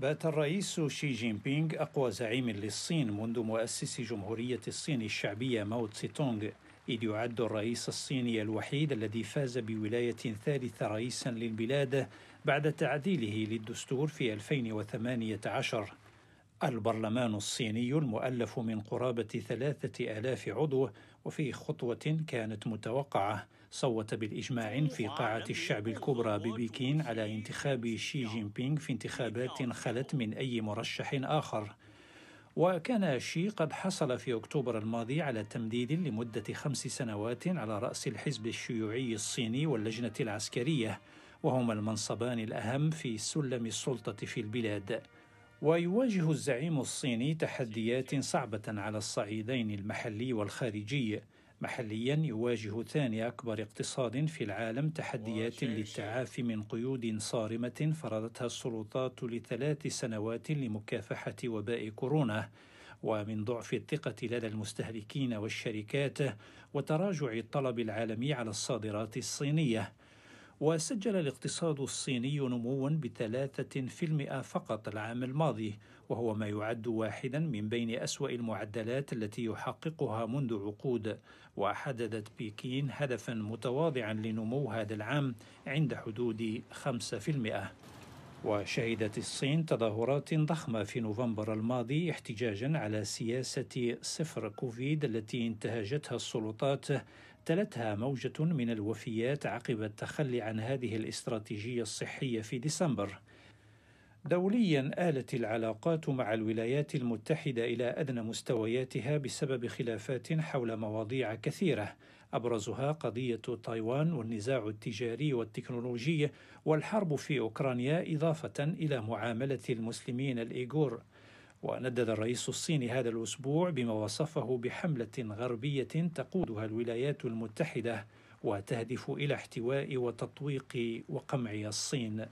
بات الرئيس شي جين بينغ أقوى زعيم للصين منذ مؤسس جمهورية الصين الشعبية ماو تسي تونغ إذ يعد الرئيس الصيني الوحيد الذي فاز بولاية ثالثة رئيسا للبلاد بعد تعديله للدستور في 2018 البرلمان الصيني المؤلف من قرابة ثلاثة آلاف عضو وفي خطوة كانت متوقعة صوت بالإجماع في قاعة الشعب الكبرى ببكين على انتخاب شي جين بينغ في انتخابات خلت من أي مرشح آخر وكان شي قد حصل في أكتوبر الماضي على تمديد لمدة خمس سنوات على رأس الحزب الشيوعي الصيني واللجنة العسكرية وهما المنصبان الأهم في سلم السلطة في البلاد ويواجه الزعيم الصيني تحديات صعبة على الصعيدين المحلي والخارجي محليا يواجه ثاني أكبر اقتصاد في العالم تحديات للتعافي من قيود صارمة فرضتها السلطات لثلاث سنوات لمكافحة وباء كورونا ومن ضعف الثقة لدى المستهلكين والشركات وتراجع الطلب العالمي على الصادرات الصينية وسجل الاقتصاد الصيني نموا بثلاثة في المئة فقط العام الماضي وهو ما يعد واحدا من بين أسوأ المعدلات التي يحققها منذ عقود وحددت بكين هدفا متواضعا لنمو هذا العام عند حدود 5% وشهدت الصين تظاهرات ضخمة في نوفمبر الماضي احتجاجا على سياسة صفر كوفيد التي انتهجتها السلطات تلتها موجة من الوفيات عقب التخلي عن هذه الاستراتيجية الصحية في ديسمبر دوليا آلت العلاقات مع الولايات المتحدة إلى أدنى مستوياتها بسبب خلافات حول مواضيع كثيرة أبرزها قضية تايوان والنزاع التجاري والتكنولوجي والحرب في أوكرانيا إضافة إلى معاملة المسلمين الإيغور وندد الرئيس الصيني هذا الأسبوع بما وصفه بحملة غربية تقودها الولايات المتحدة وتهدف إلى احتواء وتطويق وقمع الصين